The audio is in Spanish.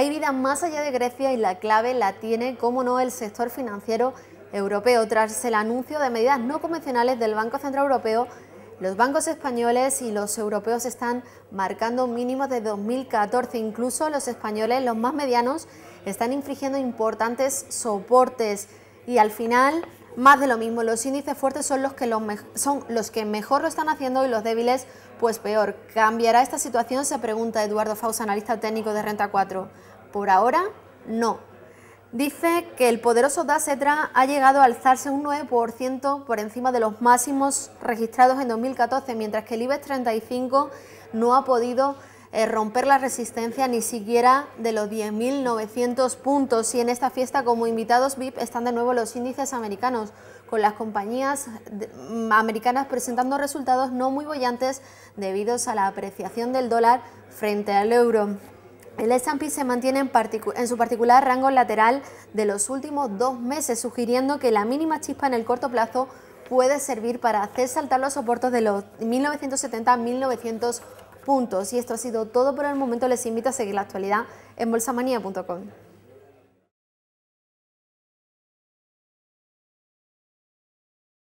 Hay vida más allá de Grecia y la clave la tiene, como no, el sector financiero europeo. Tras el anuncio de medidas no convencionales del Banco Central Europeo, los bancos españoles y los europeos están marcando mínimos de 2014. Incluso los españoles, los más medianos, están infringiendo importantes soportes. Y al final, más de lo mismo. Los índices fuertes son los que, son los que mejor lo están haciendo y los débiles, pues peor. ¿Cambiará esta situación? Se pregunta Eduardo Faus, analista técnico de Renta 4. Por ahora, no. Dice que el poderoso DASETRA ha llegado a alzarse un 9% por encima de los máximos registrados en 2014, mientras que el IBEX 35 no ha podido eh, romper la resistencia ni siquiera de los 10.900 puntos. Y en esta fiesta, como invitados VIP, están de nuevo los índices americanos, con las compañías mm, americanas presentando resultados no muy bollantes debido a la apreciación del dólar frente al euro. El S&P se mantiene en, en, su particular rango lateral de los últimos dos meses, sugiriendo que la mínima chispa en el corto plazo puede servir para hacer saltar los soportos de los 1970-1980 y esto ha sido todo por el momento. Les invito a seguir la actualidad en bolsamanía.com.